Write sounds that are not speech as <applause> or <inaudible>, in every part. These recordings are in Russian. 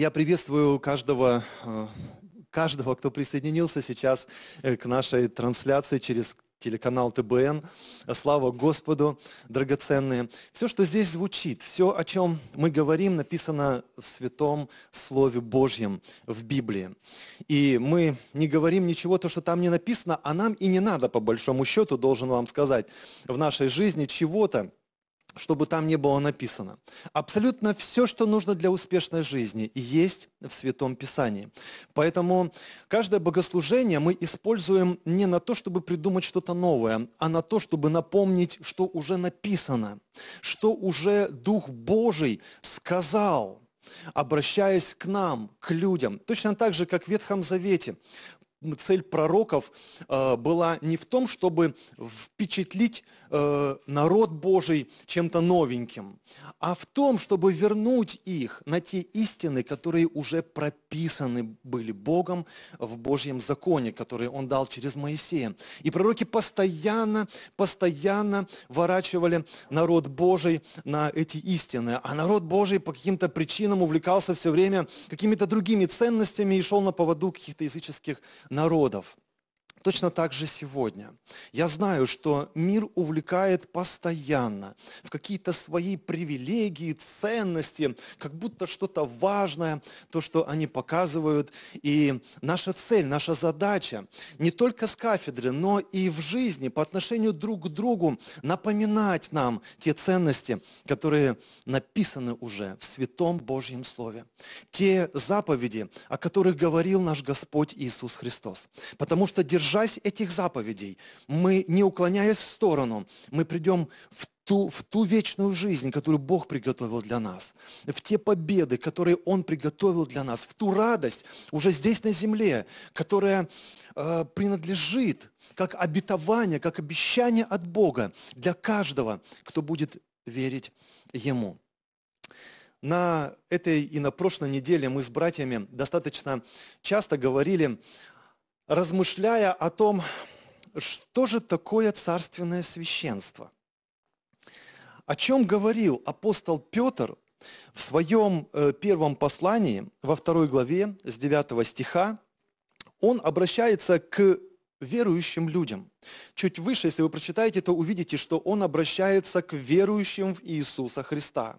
я приветствую каждого, э, каждого, кто присоединился сейчас э, к нашей трансляции через телеканал ТБН. Слава Господу, драгоценные. Все, что здесь звучит, все, о чем мы говорим, написано в Святом Слове Божьем, в Библии. И мы не говорим ничего, то, что там не написано, а нам и не надо, по большому счету, должен вам сказать, в нашей жизни чего-то, чтобы там не было написано. Абсолютно все, что нужно для успешной жизни, есть в Святом Писании. Поэтому каждое богослужение мы используем не на то, чтобы придумать что-то новое, а на то, чтобы напомнить, что уже написано, что уже Дух Божий сказал, обращаясь к нам, к людям. Точно так же, как в Ветхом Завете цель пророков э, была не в том, чтобы впечатлить Э, народ Божий чем-то новеньким, а в том, чтобы вернуть их на те истины, которые уже прописаны были Богом в Божьем законе, которые Он дал через Моисея. И пророки постоянно, постоянно ворачивали народ Божий на эти истины, а народ Божий по каким-то причинам увлекался все время какими-то другими ценностями и шел на поводу каких-то языческих народов. Точно так же сегодня. Я знаю, что мир увлекает постоянно в какие-то свои привилегии, ценности, как будто что-то важное, то, что они показывают. И наша цель, наша задача не только с кафедры, но и в жизни по отношению друг к другу напоминать нам те ценности, которые написаны уже в Святом Божьем Слове. Те заповеди, о которых говорил наш Господь Иисус Христос. Потому что держать держась этих заповедей, мы, не уклоняясь в сторону, мы придем в ту, в ту вечную жизнь, которую Бог приготовил для нас, в те победы, которые Он приготовил для нас, в ту радость уже здесь на земле, которая э, принадлежит как обетование, как обещание от Бога для каждого, кто будет верить Ему. На этой и на прошлой неделе мы с братьями достаточно часто говорили размышляя о том, что же такое царственное священство. О чем говорил апостол Петр в своем э, первом послании во второй главе с 9 стиха, он обращается к верующим людям. Чуть выше, если вы прочитаете, то увидите, что он обращается к верующим в Иисуса Христа.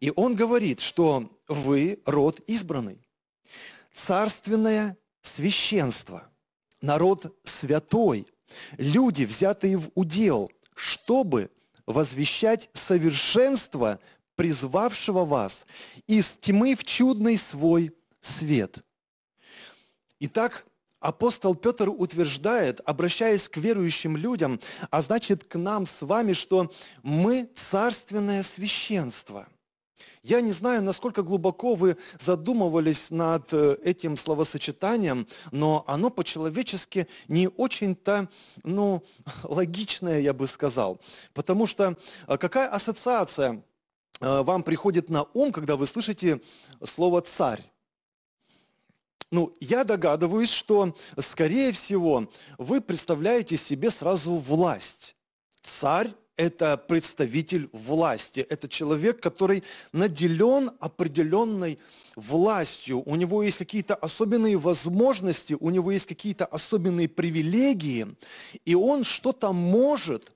И он говорит, что вы род избранный, царственное священство, народ святой, люди, взятые в удел, чтобы возвещать совершенство призвавшего вас из тьмы в чудный свой свет. Итак, апостол Петр утверждает, обращаясь к верующим людям, а значит к нам с вами, что мы царственное священство – я не знаю, насколько глубоко вы задумывались над э, этим словосочетанием, но оно по-человечески не очень-то ну, <laughs> логичное, я бы сказал. Потому что э, какая ассоциация э, вам приходит на ум, когда вы слышите слово «царь»? Ну, я догадываюсь, что, скорее всего, вы представляете себе сразу власть. Царь это представитель власти, это человек, который наделен определенной властью, у него есть какие-то особенные возможности, у него есть какие-то особенные привилегии, и он что-то может,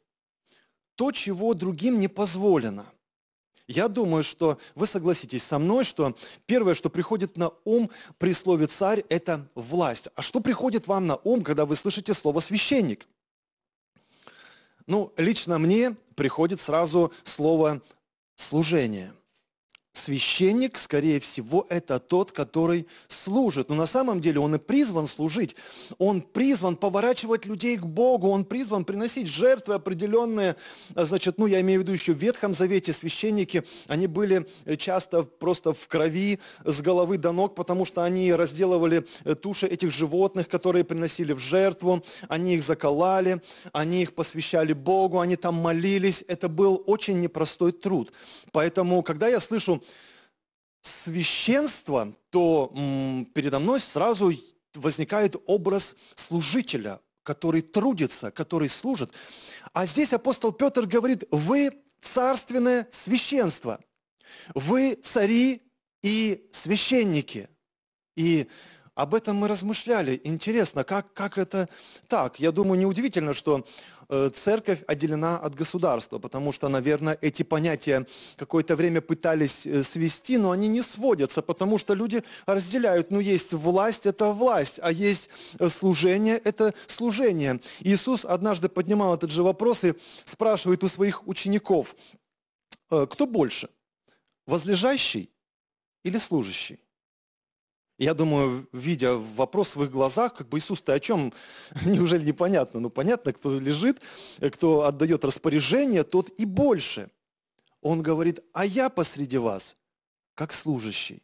то, чего другим не позволено. Я думаю, что вы согласитесь со мной, что первое, что приходит на ум при слове «царь» – это власть. А что приходит вам на ум, когда вы слышите слово «священник»? Ну, лично мне приходит сразу слово «служение». Священник, скорее всего, это тот, который служит. Но на самом деле он и призван служить. Он призван поворачивать людей к Богу. Он призван приносить жертвы определенные. А, значит, ну я имею в виду еще в Ветхом Завете священники, они были э, часто просто в крови с головы до ног, потому что они разделывали э, туши этих животных, которые приносили в жертву. Они их заколали, они их посвящали Богу, они там молились. Это был очень непростой труд. Поэтому, когда я слышу священство, то передо мной сразу возникает образ служителя, который трудится, который служит. А здесь апостол Петр говорит, вы царственное священство, вы цари и священники. И об этом мы размышляли. Интересно, как, как это так? Я думаю, неудивительно, что Э, церковь отделена от государства, потому что, наверное, эти понятия какое-то время пытались э, свести, но они не сводятся, потому что люди разделяют, ну есть власть, это власть, а есть э, служение, это служение. Иисус однажды поднимал этот же вопрос и спрашивает у своих учеников, кто больше, возлежащий или служащий? Я думаю, видя вопрос в их глазах, как бы Иисус, ты о чем? <laughs> Неужели непонятно? Ну понятно, кто лежит, кто отдает распоряжение, тот и больше. Он говорит, а я посреди вас, как служащий.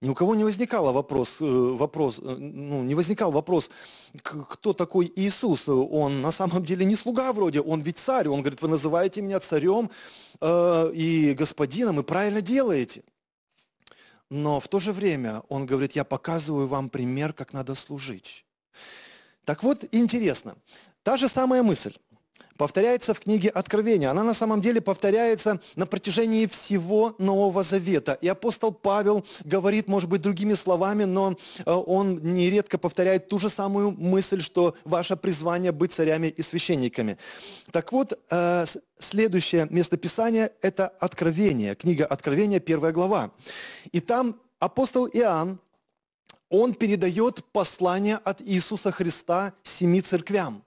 Ни у кого не возникал вопрос, э, вопрос, э, ну, не возникал вопрос, кто такой Иисус. Он на самом деле не слуга вроде, он ведь царь. Он говорит, вы называете меня царем э, и господином, и правильно делаете но в то же время он говорит, я показываю вам пример, как надо служить. Так вот, интересно, та же самая мысль повторяется в книге Откровения. Она на самом деле повторяется на протяжении всего Нового Завета. И апостол Павел говорит, может быть, другими словами, но э, он нередко повторяет ту же самую мысль, что ваше призвание быть царями и священниками. Так вот, э, следующее местописание – это Откровение, книга Откровения, первая глава. И там апостол Иоанн, он передает послание от Иисуса Христа семи церквям.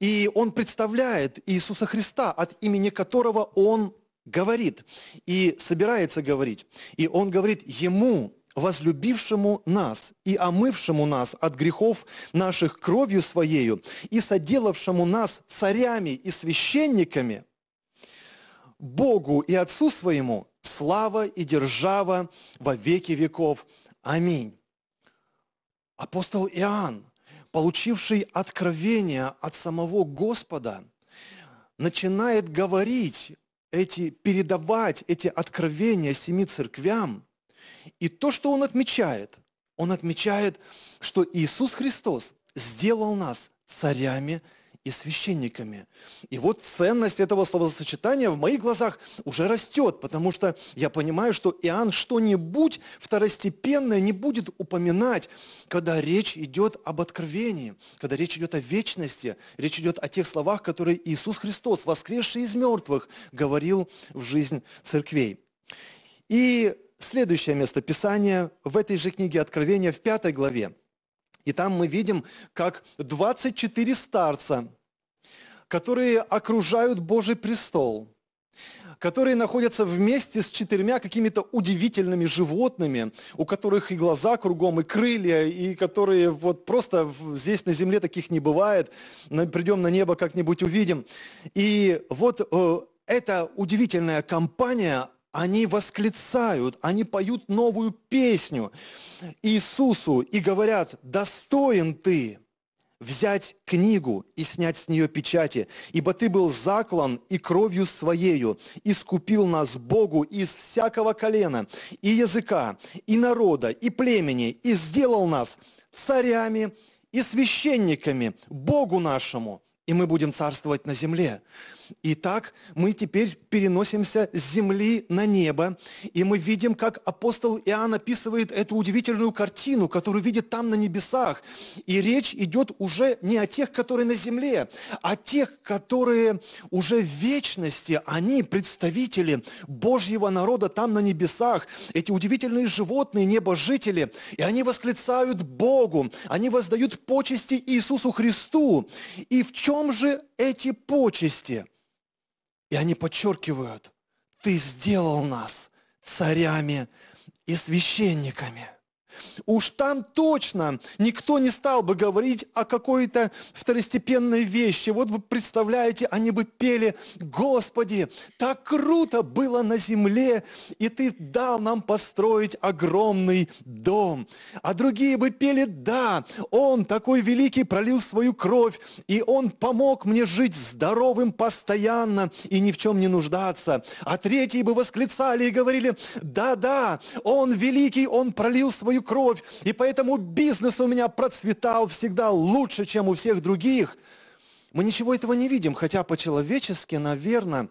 И он представляет Иисуса Христа, от имени которого он говорит и собирается говорить. И он говорит ему, возлюбившему нас и омывшему нас от грехов наших кровью Своею и соделавшему нас царями и священниками, Богу и Отцу Своему слава и держава во веки веков. Аминь. Апостол Иоанн получивший откровение от самого Господа, начинает говорить эти, передавать эти откровения семи церквям. И то, что он отмечает, он отмечает, что Иисус Христос сделал нас царями и священниками. И вот ценность этого словосочетания в моих глазах уже растет, потому что я понимаю, что Иоанн что-нибудь второстепенное не будет упоминать, когда речь идет об откровении, когда речь идет о вечности, речь идет о тех словах, которые Иисус Христос, воскресший из мертвых, говорил в жизнь церквей. И следующее место Писания в этой же книге Откровения в пятой главе – и там мы видим, как 24 старца, которые окружают Божий престол, которые находятся вместе с четырьмя какими-то удивительными животными, у которых и глаза кругом, и крылья, и которые вот просто здесь на земле таких не бывает. Придем на небо как-нибудь увидим. И вот э, эта удивительная компания, они восклицают, они поют новую песню Иисусу и говорят, достоин ты взять книгу и снять с нее печати, ибо ты был заклан и кровью своею искупил нас Богу из всякого колена, и языка, и народа, и племени, и сделал нас царями и священниками Богу нашему и мы будем царствовать на земле. Итак, мы теперь переносимся с земли на небо, и мы видим, как апостол Иоанн описывает эту удивительную картину, которую видит там на небесах. И речь идет уже не о тех, которые на земле, а о тех, которые уже в вечности, они представители Божьего народа там на небесах, эти удивительные животные, небожители, и они восклицают Богу, они воздают почести Иисусу Христу. И в чем чем же эти почести? И они подчеркивают, ты сделал нас царями и священниками. Уж там точно никто не стал бы говорить о какой-то второстепенной вещи. Вот вы представляете, они бы пели, Господи, так круто было на земле, и Ты дал нам построить огромный дом. А другие бы пели, да, Он такой великий пролил свою кровь, и Он помог мне жить здоровым постоянно и ни в чем не нуждаться. А третьи бы восклицали и говорили, да-да, Он великий, Он пролил свою кровь, и поэтому бизнес у меня процветал всегда лучше, чем у всех других. Мы ничего этого не видим, хотя по-человечески, наверное,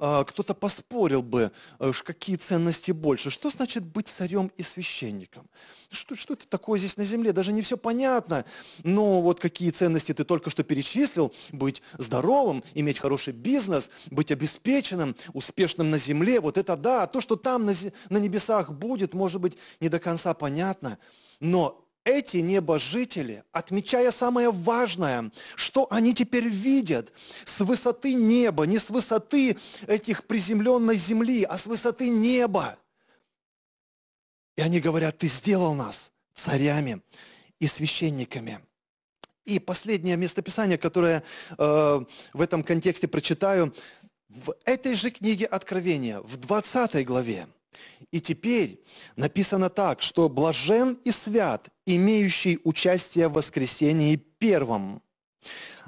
а, кто-то поспорил бы, э, какие ценности больше. Что значит быть царем и священником? Что, что это такое здесь на земле? Даже не все понятно. Но вот какие ценности ты только что перечислил? Быть здоровым, иметь хороший бизнес, быть обеспеченным, успешным на земле. Вот это да. А то, что там на, на небесах будет, может быть, не до конца понятно. Но эти небожители, отмечая самое важное, что они теперь видят с высоты неба, не с высоты этих приземленной земли, а с высоты неба. И они говорят, ты сделал нас царями и священниками. И последнее местописание, которое э, в этом контексте прочитаю, в этой же книге Откровения, в 20 главе, и теперь написано так, что блажен и свят, имеющий участие в воскресении первом.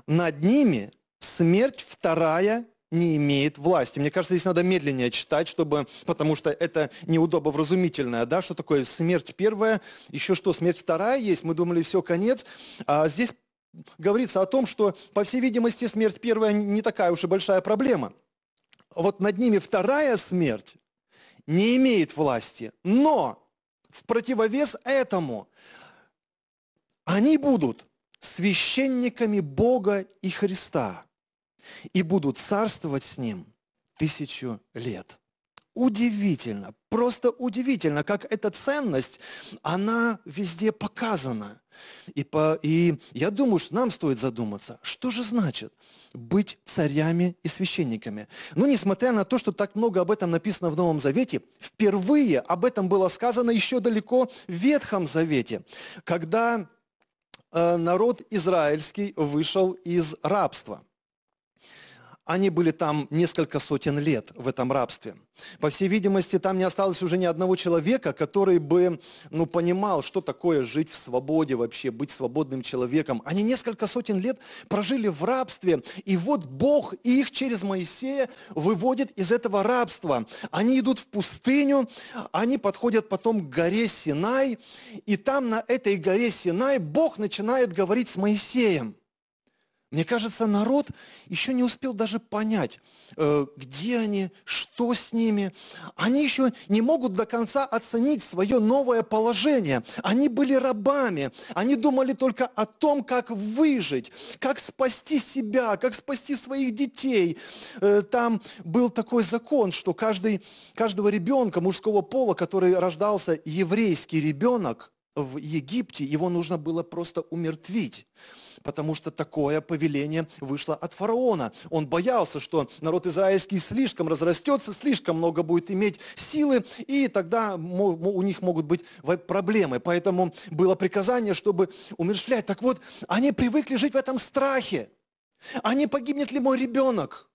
Над ними смерть вторая не имеет власти. Мне кажется, здесь надо медленнее читать, чтобы, потому что это неудобно вразумительное, да, что такое смерть первая, еще что, смерть вторая есть, мы думали, все, конец. А здесь говорится о том, что, по всей видимости, смерть первая не такая уж и большая проблема. Вот над ними вторая смерть, не имеет власти. Но в противовес этому они будут священниками Бога и Христа и будут царствовать с Ним тысячу лет. Удивительно, просто удивительно, как эта ценность, она везде показана. И, по, и я думаю, что нам стоит задуматься, что же значит быть царями и священниками. Но ну, несмотря на то, что так много об этом написано в Новом Завете, впервые об этом было сказано еще далеко в Ветхом Завете, когда э, народ израильский вышел из рабства – они были там несколько сотен лет в этом рабстве. По всей видимости, там не осталось уже ни одного человека, который бы ну, понимал, что такое жить в свободе вообще, быть свободным человеком. Они несколько сотен лет прожили в рабстве, и вот Бог их через Моисея выводит из этого рабства. Они идут в пустыню, они подходят потом к горе Синай, и там на этой горе Синай Бог начинает говорить с Моисеем. Мне кажется, народ еще не успел даже понять, э, где они, что с ними. Они еще не могут до конца оценить свое новое положение. Они были рабами. Они думали только о том, как выжить, как спасти себя, как спасти своих детей. Э, там был такой закон, что каждый, каждого ребенка мужского пола, который рождался еврейский ребенок, в Египте, его нужно было просто умертвить, потому что такое повеление вышло от фараона. Он боялся, что народ израильский слишком разрастется, слишком много будет иметь силы, и тогда у них могут быть проблемы. Поэтому было приказание, чтобы умершлять. Так вот, они привыкли жить в этом страхе. А не погибнет ли мой ребенок?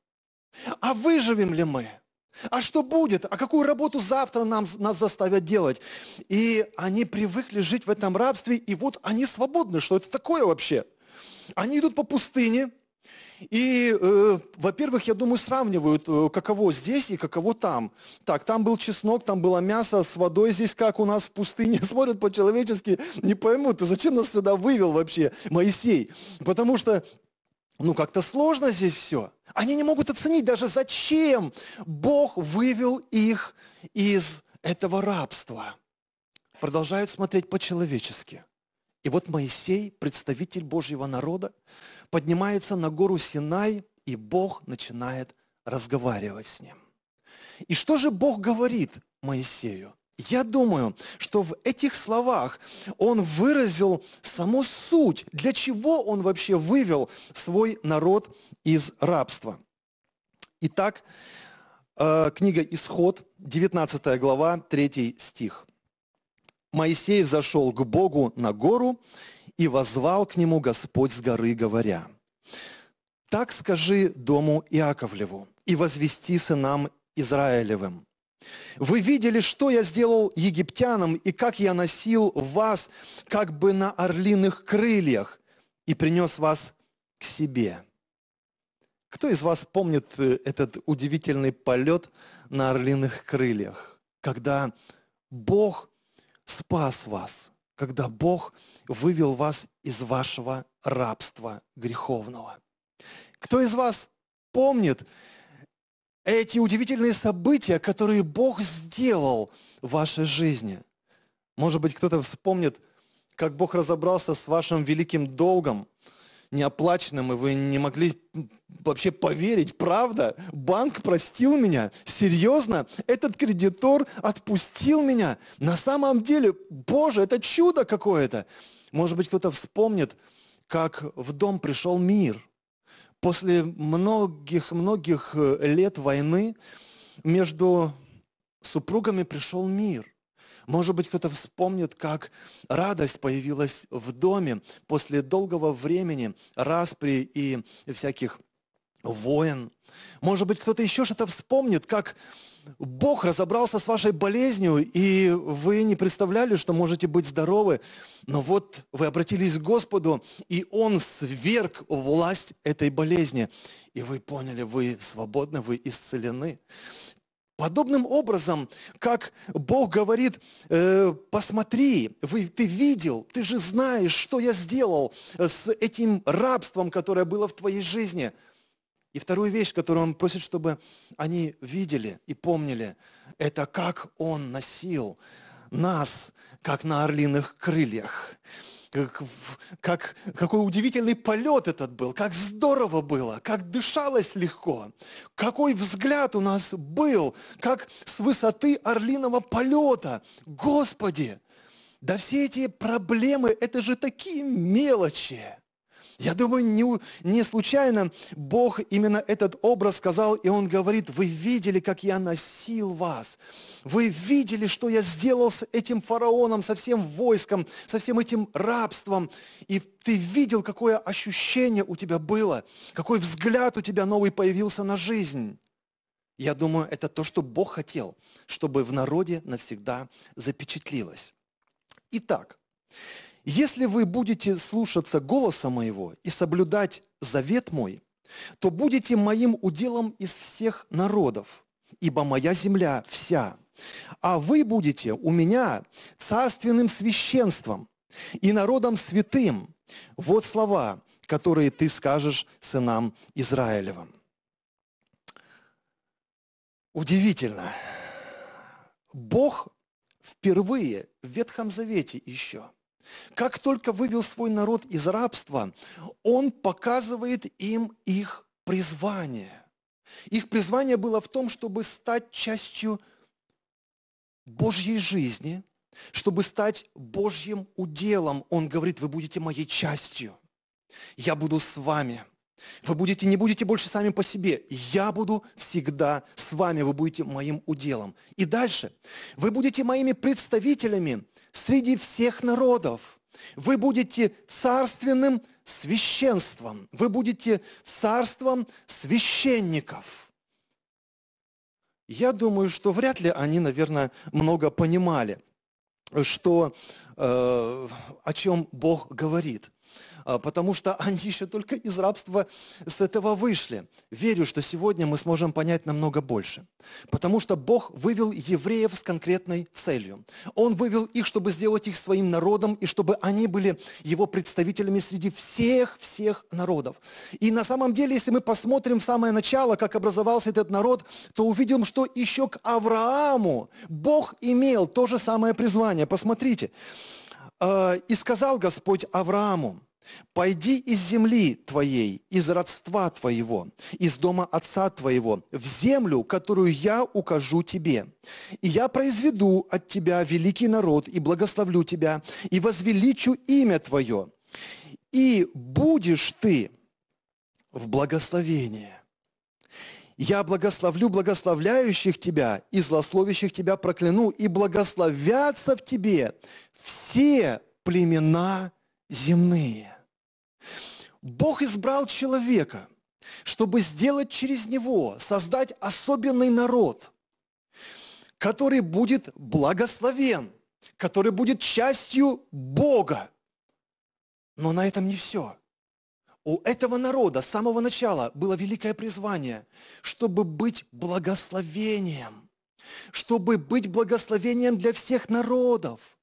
А выживем ли мы? А что будет? А какую работу завтра нам, нас заставят делать? И они привыкли жить в этом рабстве, и вот они свободны. Что это такое вообще? Они идут по пустыне, и, э, во-первых, я думаю, сравнивают, э, каково здесь и каково там. Так, там был чеснок, там было мясо с водой, здесь как у нас в пустыне. <laughs> Смотрят по-человечески, не поймут, ты зачем нас сюда вывел вообще, Моисей? Потому что ну, как-то сложно здесь все. Они не могут оценить даже, зачем Бог вывел их из этого рабства. Продолжают смотреть по-человечески. И вот Моисей, представитель Божьего народа, поднимается на гору Синай, и Бог начинает разговаривать с ним. И что же Бог говорит Моисею? Я думаю, что в этих словах он выразил саму суть, для чего он вообще вывел свой народ из рабства. Итак, э, книга «Исход», 19 глава, 3 стих. «Моисей зашел к Богу на гору и возвал к нему Господь с горы, говоря, «Так скажи дому Иаковлеву и возвести сынам Израилевым, вы видели, что я сделал египтянам и как я носил вас как бы на орлиных крыльях и принес вас к себе. Кто из вас помнит э, этот удивительный полет на орлиных крыльях, когда Бог спас вас, когда Бог вывел вас из вашего рабства греховного? Кто из вас помнит эти удивительные события, которые Бог сделал в вашей жизни. Может быть, кто-то вспомнит, как Бог разобрался с вашим великим долгом, неоплаченным, и вы не могли вообще поверить, правда? Банк простил меня, серьезно? Этот кредитор отпустил меня? На самом деле, Боже, это чудо какое-то! Может быть, кто-то вспомнит, как в дом пришел мир – после многих-многих э, лет войны между супругами пришел мир. Может быть, кто-то вспомнит, как радость появилась в доме после долгого времени, распри и всяких войн. Может быть, кто-то еще что-то вспомнит, как Бог разобрался с вашей болезнью, и вы не представляли, что можете быть здоровы. Но вот вы обратились к Господу, и Он сверг власть этой болезни. И вы поняли, вы свободны, вы исцелены. Подобным образом, как Бог говорит, э, посмотри, вы, ты видел, ты же знаешь, что я сделал э, с этим рабством, которое было в твоей жизни – и вторую вещь, которую он просит, чтобы они видели и помнили, это как он носил нас, как на орлиных крыльях. Как, как, какой удивительный полет этот был, как здорово было, как дышалось легко, какой взгляд у нас был, как с высоты орлиного полета. Господи, да все эти проблемы, это же такие мелочи. Я думаю, не, не случайно Бог именно этот образ сказал, и Он говорит, вы видели, как я носил вас. Вы видели, что я сделал с этим фараоном, со всем войском, со всем этим рабством. И ты видел, какое ощущение у тебя было, какой взгляд у тебя новый появился на жизнь. Я думаю, это то, что Бог хотел, чтобы в народе навсегда запечатлилось. Итак, если вы будете слушаться голоса моего и соблюдать завет мой, то будете моим уделом из всех народов, ибо моя земля вся. А вы будете у меня царственным священством и народом святым. Вот слова, которые ты скажешь сынам Израилевым. Удивительно. Бог впервые в Ветхом Завете еще как только вывел свой народ из рабства, он показывает им их призвание. Их призвание было в том, чтобы стать частью Божьей жизни, чтобы стать Божьим уделом. Он говорит, вы будете моей частью. Я буду с вами. Вы будете, не будете больше сами по себе. Я буду всегда с вами. Вы будете моим уделом. И дальше. Вы будете моими представителями среди всех народов. Вы будете царственным священством. Вы будете царством священников. Я думаю, что вряд ли они, наверное, много понимали, что, э, о чем Бог говорит. А, потому что <laughs> они еще только из рабства с этого вышли. Верю, что сегодня мы сможем понять намного больше, потому что Бог вывел евреев с конкретной целью. Он вывел их, чтобы сделать их своим народом и чтобы они были его представителями среди всех-всех народов. И на самом деле, если мы посмотрим в самое начало, как образовался этот народ, то увидим, что еще к Аврааму Бог имел то же самое призвание. Посмотрите. А, «И сказал Господь Аврааму, Пойди из земли твоей, из родства твоего, из дома отца твоего, в землю, которую я укажу тебе. И я произведу от тебя великий народ, и благословлю тебя, и возвеличу имя твое. И будешь ты в благословении. Я благословлю благословляющих тебя, и злословящих тебя прокляну, и благословятся в тебе все племена земные. Бог избрал человека, чтобы сделать через него, создать особенный народ, который будет благословен, который будет частью Бога. Но на этом не все. У этого народа с самого начала было великое призвание, чтобы быть благословением, чтобы быть благословением для всех народов,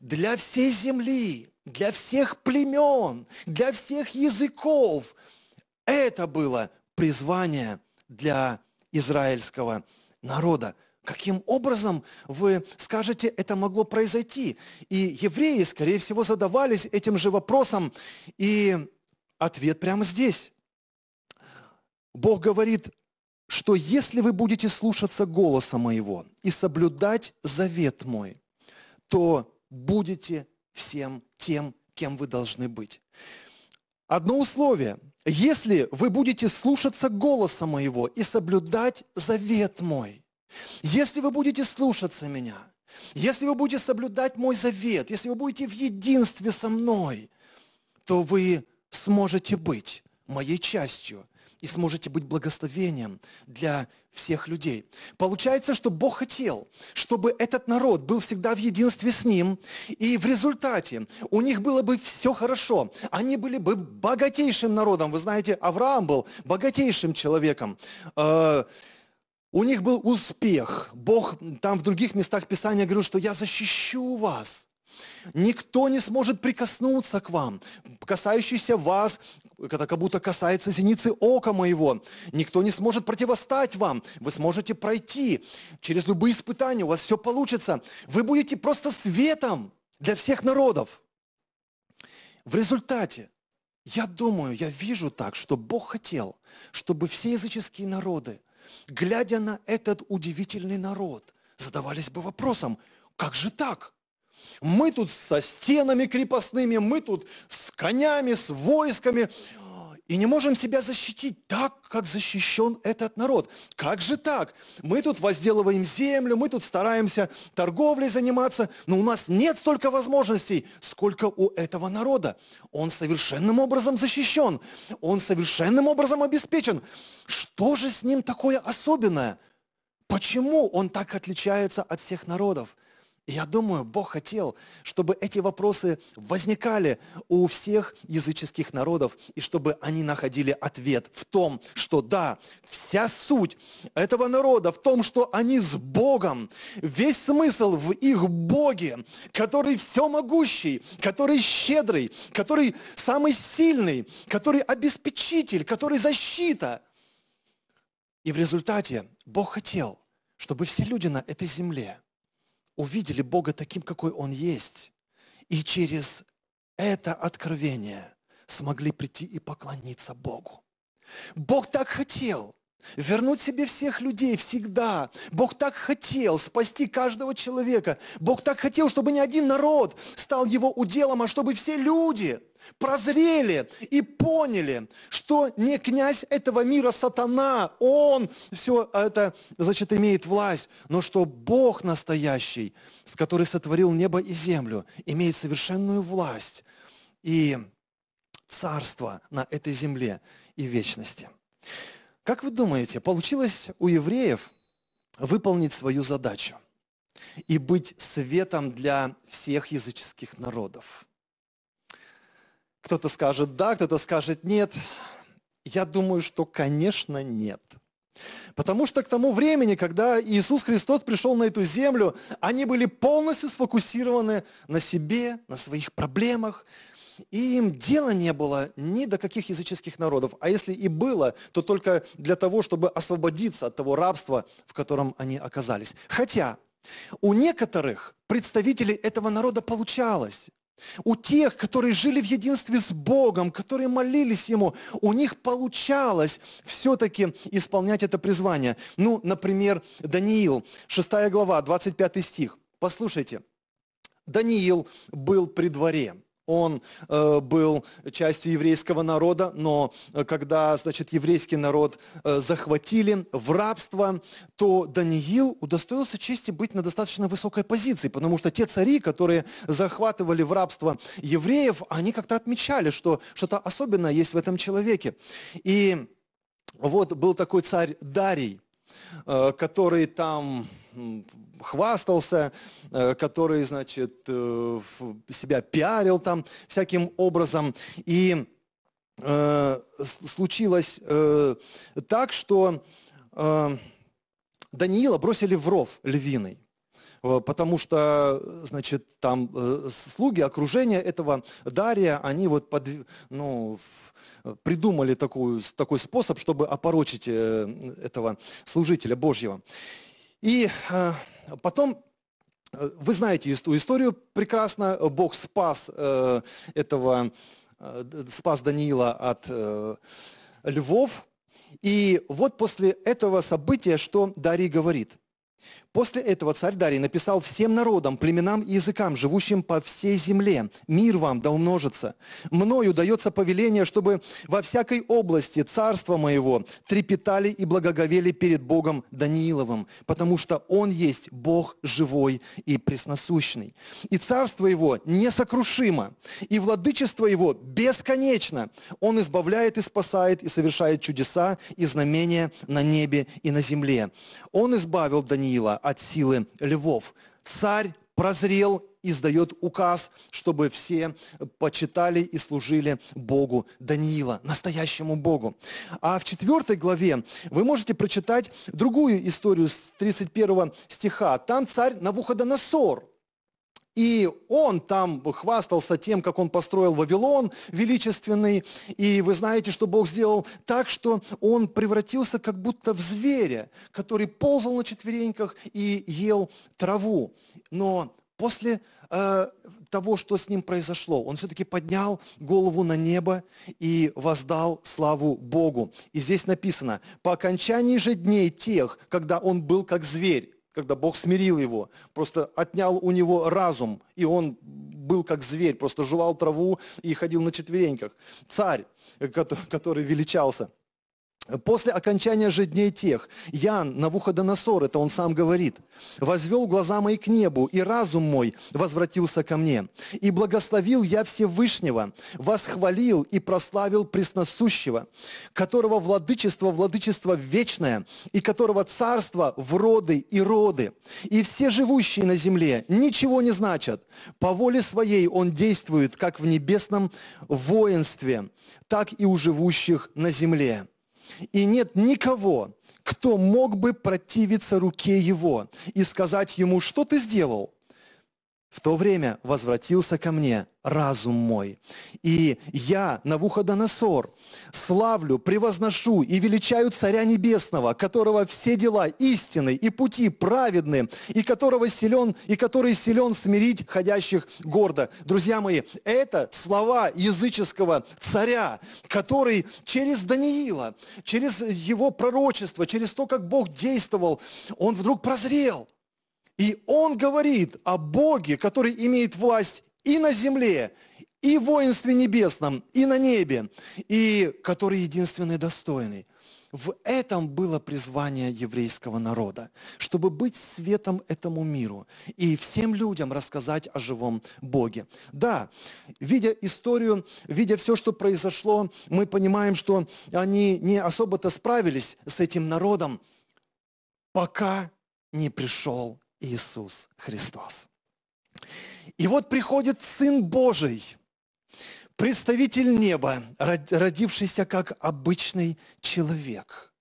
для всей земли для всех племен, для всех языков. Это было призвание для израильского народа. Каким образом, вы скажете, это могло произойти? И евреи, скорее всего, задавались этим же вопросом, и ответ прямо здесь. Бог говорит, что если вы будете слушаться голоса моего и соблюдать завет мой, то будете всем тем, кем вы должны быть. Одно условие. Если вы будете слушаться голоса моего и соблюдать завет мой, если вы будете слушаться меня, если вы будете соблюдать мой завет, если вы будете в единстве со мной, то вы сможете быть моей частью и сможете быть благословением для всех людей. Получается, что Бог хотел, чтобы этот народ был всегда в единстве с Ним, и в результате у них было бы все хорошо. Они были бы богатейшим народом. Вы знаете, Авраам был богатейшим человеком. Э, у них был успех. Бог там в других местах Писания говорил, что я защищу вас. Никто не сможет прикоснуться к вам. Касающийся вас, это как будто касается зеницы ока моего. Никто не сможет противостать вам. Вы сможете пройти через любые испытания, у вас все получится. Вы будете просто светом для всех народов. В результате, я думаю, я вижу так, что Бог хотел, чтобы все языческие народы, глядя на этот удивительный народ, задавались бы вопросом, как же так? Мы тут со стенами крепостными, мы тут с конями, с войсками, и не можем себя защитить так, как защищен этот народ. Как же так? Мы тут возделываем землю, мы тут стараемся торговлей заниматься, но у нас нет столько возможностей, сколько у этого народа. Он совершенным образом защищен, он совершенным образом обеспечен. Что же с ним такое особенное? Почему он так отличается от всех народов? И я думаю, Бог хотел, чтобы эти вопросы возникали у всех языческих народов, и чтобы они находили ответ в том, что да, вся суть этого народа в том, что они с Богом. Весь смысл в их Боге, который все могущий, который щедрый, который самый сильный, который обеспечитель, который защита. И в результате Бог хотел, чтобы все люди на этой земле – увидели Бога таким, какой Он есть, и через это откровение смогли прийти и поклониться Богу. Бог так хотел, вернуть себе всех людей всегда. Бог так хотел спасти каждого человека. Бог так хотел, чтобы не один народ стал его уделом, а чтобы все люди прозрели и поняли, что не князь этого мира сатана, он все это, значит, имеет власть, но что Бог настоящий, с который сотворил небо и землю, имеет совершенную власть и царство на этой земле и вечности. Как вы думаете, получилось у евреев выполнить свою задачу и быть светом для всех языческих народов? Кто-то скажет да, кто-то скажет нет. Я думаю, что, конечно, нет. Потому что к тому времени, когда Иисус Христос пришел на эту землю, они были полностью сфокусированы на себе, на своих проблемах, и им дела не было ни до каких языческих народов. А если и было, то только для того, чтобы освободиться от того рабства, в котором они оказались. Хотя у некоторых представителей этого народа получалось. У тех, которые жили в единстве с Богом, которые молились Ему, у них получалось все-таки исполнять это призвание. Ну, например, Даниил, 6 глава, 25 стих. Послушайте, Даниил был при дворе он э, был частью еврейского народа, но э, когда, значит, еврейский народ э, захватили в рабство, то Даниил удостоился чести быть на достаточно высокой позиции, потому что те цари, которые захватывали в рабство евреев, они как-то отмечали, что что-то особенное есть в этом человеке. И вот был такой царь Дарий, который там хвастался, э, который, значит, э, себя пиарил там всяким образом. И э, случилось так, что Даниила бросили в ров львиной, потому что, значит, там слуги, окружение этого Дария, они вот под, ну, придумали такую, такой способ, чтобы опорочить этого служителя Божьего. И э, потом э, вы знаете эту историю прекрасно. Бог спас э, этого, спас Даниила от львов. И вот после этого события, что Дарий говорит. После этого царь Дарий написал всем народам, племенам и языкам, живущим по всей земле, «Мир вам да умножится! Мною дается повеление, чтобы во всякой области царства моего трепетали и благоговели перед Богом Данииловым, потому что Он есть Бог живой и пресносущный. И царство Его несокрушимо, и владычество Его бесконечно. Он избавляет и спасает, и совершает чудеса и знамения на небе и на земле. Он избавил Даниила от силы львов. Царь прозрел и сдает указ, чтобы все почитали и служили Богу Даниила, настоящему Богу. А в 4 главе вы можете прочитать другую историю с 31 стиха. Там царь Навуходоносор – и он там хвастался тем, как он построил Вавилон величественный. И вы знаете, что Бог сделал так, что он превратился как будто в зверя, который ползал на четвереньках и ел траву. Но после э, того, что с ним произошло, он все-таки поднял голову на небо и воздал славу Богу. И здесь написано, по окончании же дней тех, когда он был как зверь, когда Бог смирил его, просто отнял у него разум, и он был как зверь, просто жевал траву и ходил на четвереньках. Царь, э, который величался – После окончания же дней тех, Ян, Навуходоносор, это он сам говорит, «возвел глаза мои к небу, и разум мой возвратился ко мне. И благословил я Всевышнего, восхвалил и прославил Пресносущего, которого владычество, владычество вечное, и которого царство в роды и роды. И все живущие на земле ничего не значат. По воле своей он действует, как в небесном воинстве, так и у живущих на земле». И нет никого, кто мог бы противиться руке его и сказать ему, что ты сделал? в то время возвратился ко мне разум мой. И я, Навуходоносор, славлю, превозношу и величаю Царя Небесного, которого все дела истины и пути праведны, и которого силен, и который силен смирить ходящих гордо. Друзья мои, это слова языческого царя, который через Даниила, через его пророчество, через то, как Бог действовал, он вдруг прозрел – и он говорит о Боге, который имеет власть и на земле, и в воинстве небесном, и на небе, и который единственный достойный. В этом было призвание еврейского народа, чтобы быть светом этому миру и всем людям рассказать о живом Боге. Да, видя историю, видя все, что произошло, мы понимаем, что они не особо-то справились с этим народом, пока не пришел Иисус Христос. И вот приходит Сын Божий, представитель неба, родившийся как обычный человек.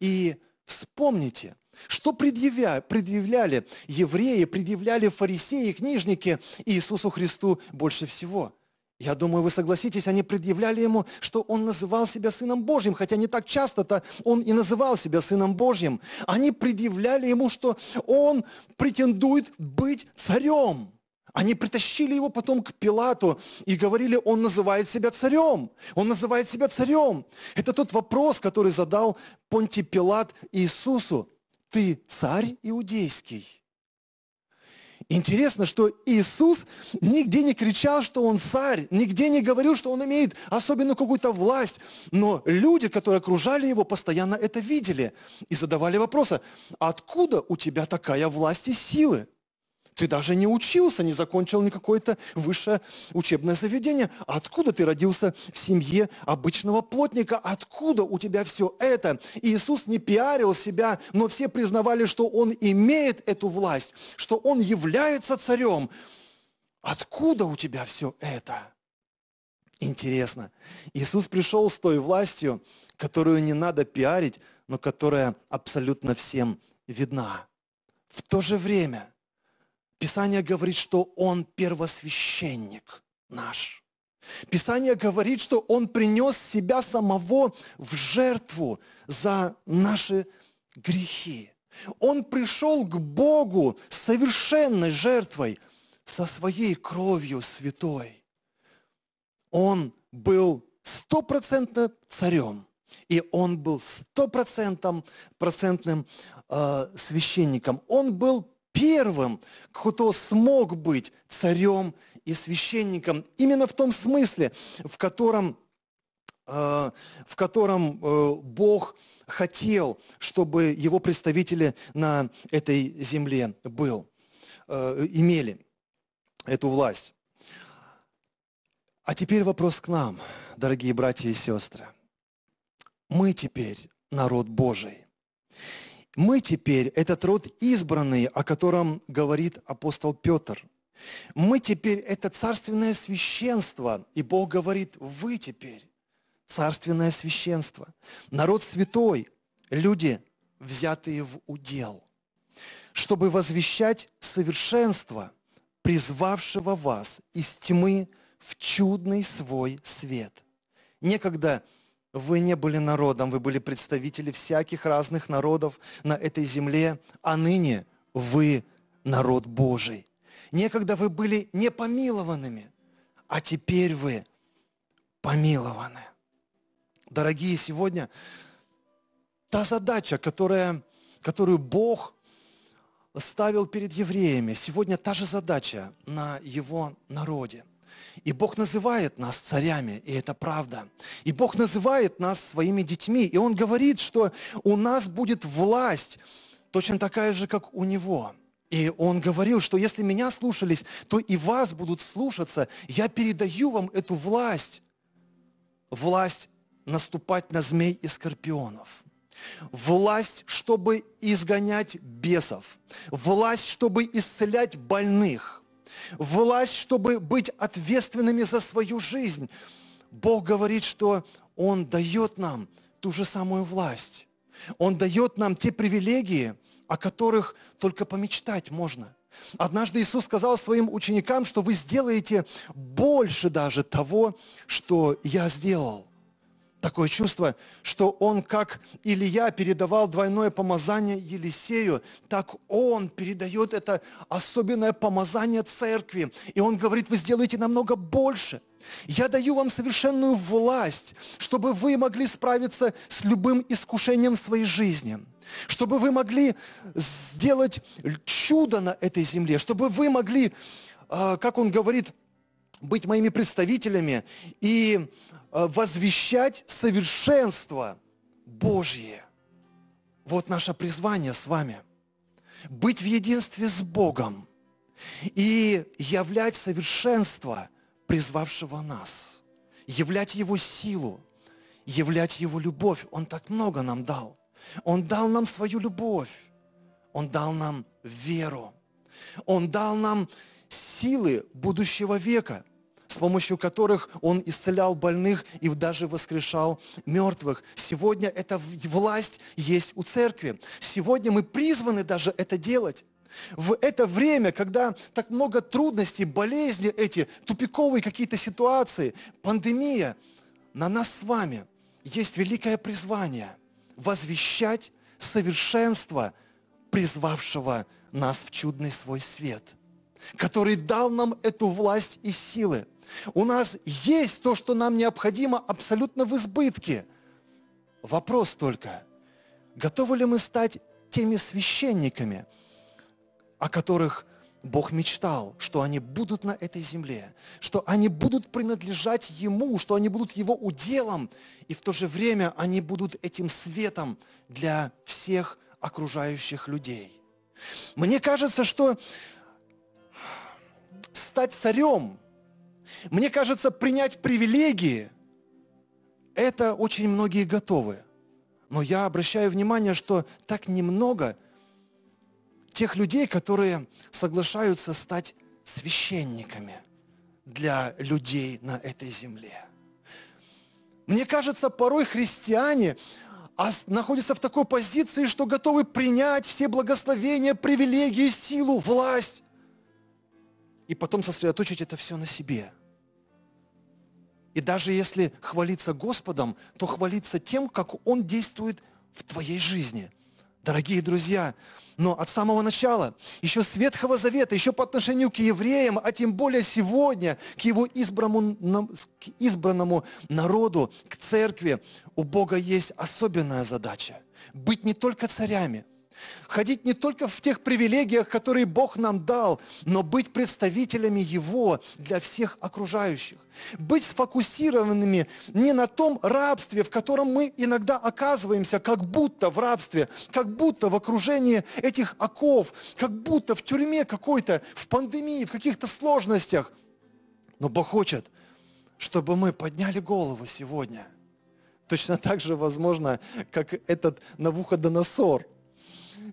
И вспомните, что предъявляли евреи, предъявляли фарисеи, и книжники Иисусу Христу больше всего – я думаю, вы согласитесь, они предъявляли ему, что он называл себя Сыном Божьим, хотя не так часто-то он и называл себя Сыном Божьим. Они предъявляли ему, что он претендует быть царем. Они притащили его потом к Пилату и говорили, он называет себя царем. Он называет себя царем. Это тот вопрос, который задал Понтий Пилат Иисусу. Ты царь иудейский? Интересно, что Иисус нигде не кричал, что Он царь, нигде не говорил, что Он имеет особенно какую-то власть, но люди, которые окружали Его, постоянно это видели и задавали вопросы, откуда у Тебя такая власть и силы? Ты даже не учился, не закончил ни какое-то высшее учебное заведение. Откуда ты родился в семье обычного плотника? Откуда у тебя все это? Иисус не пиарил себя, но все признавали, что Он имеет эту власть, что Он является царем. Откуда у тебя все это? Интересно. Иисус пришел с той властью, которую не надо пиарить, но которая абсолютно всем видна. В то же время Писание говорит, что Он первосвященник наш. Писание говорит, что Он принес себя самого в жертву за наши грехи. Он пришел к Богу совершенной жертвой, со своей кровью святой. Он был стопроцентно царем, и он был стопроцентным процентным э, священником. Он был первым, кто смог быть царем и священником. Именно в том смысле, в котором, э, в котором э, Бог хотел, чтобы его представители на этой земле был, э, имели эту власть. А теперь вопрос к нам, дорогие братья и сестры. Мы теперь народ Божий. Мы теперь этот род избранный, о котором говорит апостол Петр. Мы теперь это царственное священство, и Бог говорит, вы теперь царственное священство, народ святой, люди, взятые в удел, чтобы возвещать совершенство призвавшего вас из тьмы в чудный свой свет. Некогда вы не были народом, вы были представители всяких разных народов на этой земле, а ныне вы народ Божий. Некогда вы были непомилованными, а теперь вы помилованы. Дорогие, сегодня та задача, которая, которую Бог ставил перед евреями, сегодня та же задача на его народе – и Бог называет нас царями, и это правда. И Бог называет нас своими детьми. И Он говорит, что у нас будет власть точно такая же, как у Него. И он говорил, что если меня слушались, то и вас будут слушаться. Я передаю вам эту власть. Власть наступать на змей и скорпионов. Власть, чтобы изгонять бесов. Власть, чтобы исцелять больных власть, чтобы быть ответственными за свою жизнь. Бог говорит, что Он дает нам ту же самую власть. Он дает нам те привилегии, о которых только помечтать можно. Однажды Иисус сказал своим ученикам, что вы сделаете больше даже того, что я сделал. Такое чувство, что он, как Илья передавал двойное помазание Елисею, так он передает это особенное помазание церкви. И он говорит, вы сделаете намного больше. Я даю вам совершенную власть, чтобы вы могли справиться с любым искушением в своей жизни чтобы вы могли сделать чудо на этой земле, чтобы вы могли, а, как он говорит, быть моими представителями и Э, возвещать совершенство Божье. Вот наше призвание с вами. Быть в единстве с Богом и являть совершенство призвавшего нас, являть Его силу, являть Его любовь. Он так много нам дал. Он дал нам свою любовь. Он дал нам веру. Он дал нам силы будущего века с помощью которых Он исцелял больных и даже воскрешал мертвых. Сегодня эта власть есть у церкви. Сегодня мы призваны даже это делать. В это время, когда так много трудностей, болезни эти, тупиковые какие-то ситуации, пандемия, на нас с вами есть великое призвание возвещать совершенство призвавшего нас в чудный свой свет, который дал нам эту власть и силы – у нас есть то, что нам необходимо абсолютно в избытке. Вопрос только, готовы ли мы стать теми священниками, о которых Бог мечтал, что они будут на этой земле, что они будут принадлежать Ему, что они будут Его уделом, и в то же время они будут этим светом для всех окружающих людей. Мне кажется, что стать царем мне кажется, принять привилегии, это очень многие готовы. Но я обращаю внимание, что так немного тех людей, которые соглашаются стать священниками для людей на этой земле. Мне кажется, порой христиане находятся в такой позиции, что готовы принять все благословения, привилегии, силу, власть, и потом сосредоточить это все на себе – и даже если хвалиться Господом, то хвалиться тем, как Он действует в твоей жизни. Дорогие друзья, но от самого начала, еще с Ветхого Завета, еще по отношению к евреям, а тем более сегодня, к его избранному, к избранному народу, к церкви, у Бога есть особенная задача – быть не только царями – Ходить не только в тех привилегиях, которые Бог нам дал, но быть представителями Его для всех окружающих. Быть сфокусированными не на том рабстве, в котором мы иногда оказываемся, как будто в рабстве, как будто в окружении этих оков, как будто в тюрьме какой-то, в пандемии, в каких-то сложностях. Но Бог хочет, чтобы мы подняли голову сегодня. Точно так же возможно, как этот Навуходоносор –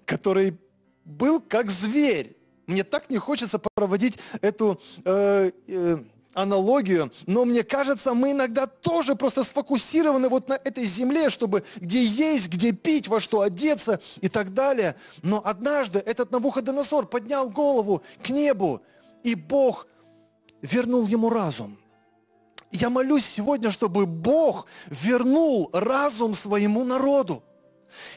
который был как зверь. Мне так не хочется проводить эту э, э, аналогию, но мне кажется, мы иногда тоже просто сфокусированы вот на этой земле, чтобы где есть, где пить, во что одеться и так далее. Но однажды этот Навуходоносор поднял голову к небу, и Бог вернул ему разум. Я молюсь сегодня, чтобы Бог вернул разум своему народу.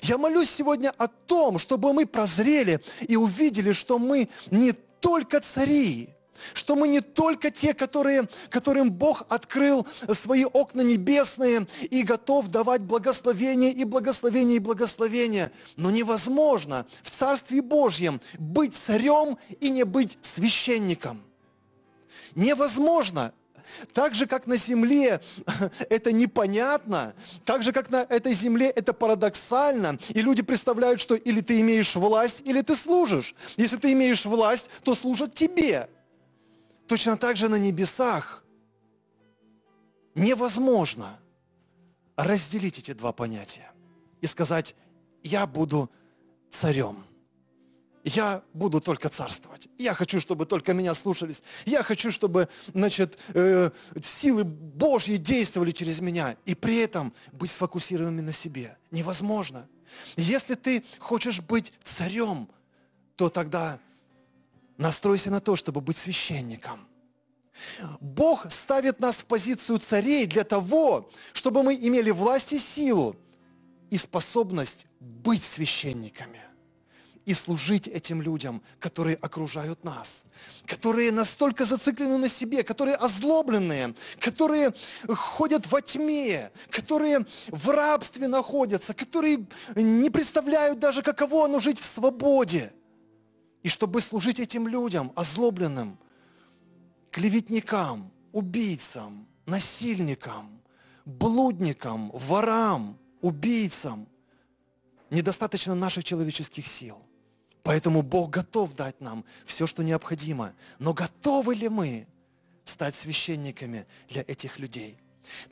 Я молюсь сегодня о том, чтобы мы прозрели и увидели, что мы не только цари, что мы не только те, которые, которым Бог открыл свои окна небесные и готов давать благословение и благословение и благословение. Но невозможно в Царстве Божьем быть царем и не быть священником. Невозможно так же, как на земле <laughs> это непонятно, так же, как на этой земле это парадоксально, и люди представляют, что или ты имеешь власть, или ты служишь. Если ты имеешь власть, то служат тебе. Точно так же на небесах невозможно разделить эти два понятия и сказать, я буду царем. Я буду только царствовать. Я хочу, чтобы только меня слушались. Я хочу, чтобы, значит, э, силы Божьи действовали через меня. И при этом быть сфокусированными на себе невозможно. Если ты хочешь быть царем, то тогда настройся на то, чтобы быть священником. Бог ставит нас в позицию царей для того, чтобы мы имели власть и силу и способность быть священниками и служить этим людям, которые окружают нас, которые настолько зациклены на себе, которые озлобленные, которые ходят во тьме, которые в рабстве находятся, которые не представляют даже, каково оно жить в свободе. И чтобы служить этим людям, озлобленным, клеветникам, убийцам, насильникам, блудникам, ворам, убийцам, недостаточно наших человеческих сил – Поэтому Бог готов дать нам все, что необходимо. Но готовы ли мы стать священниками для этих людей?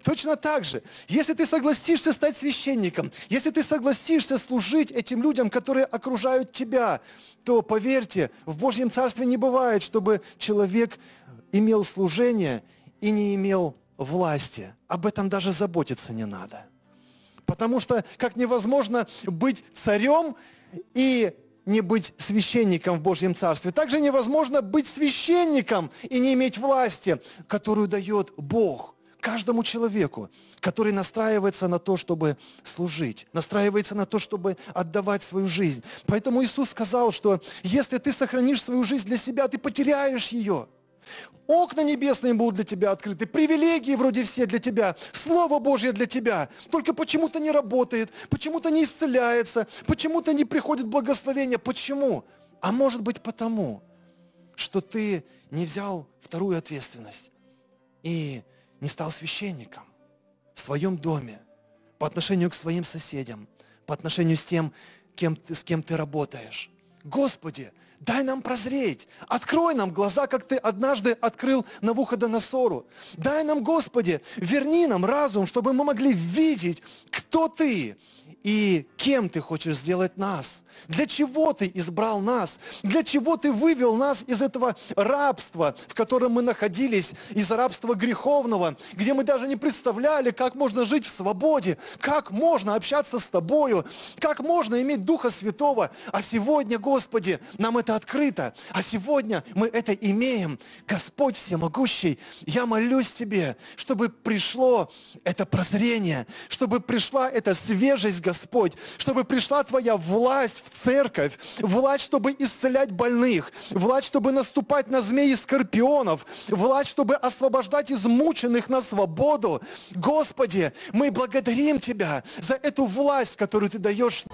Точно так же, если ты согласишься стать священником, если ты согласишься служить этим людям, которые окружают тебя, то, поверьте, в Божьем Царстве не бывает, чтобы человек имел служение и не имел власти. Об этом даже заботиться не надо. Потому что как невозможно быть царем и не быть священником в Божьем Царстве. Также невозможно быть священником и не иметь власти, которую дает Бог каждому человеку, который настраивается на то, чтобы служить, настраивается на то, чтобы отдавать свою жизнь. Поэтому Иисус сказал, что если ты сохранишь свою жизнь для себя, ты потеряешь ее – Окна небесные будут для тебя открыты, привилегии вроде все для тебя, Слово Божье для тебя. Только почему-то не работает, почему-то не исцеляется, почему-то не приходит благословение. Почему? А может быть потому, что ты не взял вторую ответственность и не стал священником в своем доме, по отношению к своим соседям, по отношению с тем, кем ты, с кем ты работаешь. Господи, Дай нам прозреть. Открой нам глаза, как ты однажды открыл на Навуходоносору. Дай нам, Господи, верни нам разум, чтобы мы могли видеть, кто ты и кем ты хочешь сделать нас. Для чего ты избрал нас? Для чего ты вывел нас из этого рабства, в котором мы находились, из рабства греховного, где мы даже не представляли, как можно жить в свободе, как можно общаться с тобою, как можно иметь Духа Святого. А сегодня, Господи, нам это открыто, а сегодня мы это имеем. Господь Всемогущий, я молюсь Тебе, чтобы пришло это прозрение, чтобы пришла эта свежесть, Господь, чтобы пришла Твоя власть церковь, власть, чтобы исцелять больных, власть, чтобы наступать на змеи и скорпионов, власть, чтобы освобождать измученных на свободу. Господи, мы благодарим Тебя за эту власть, которую Ты даешь.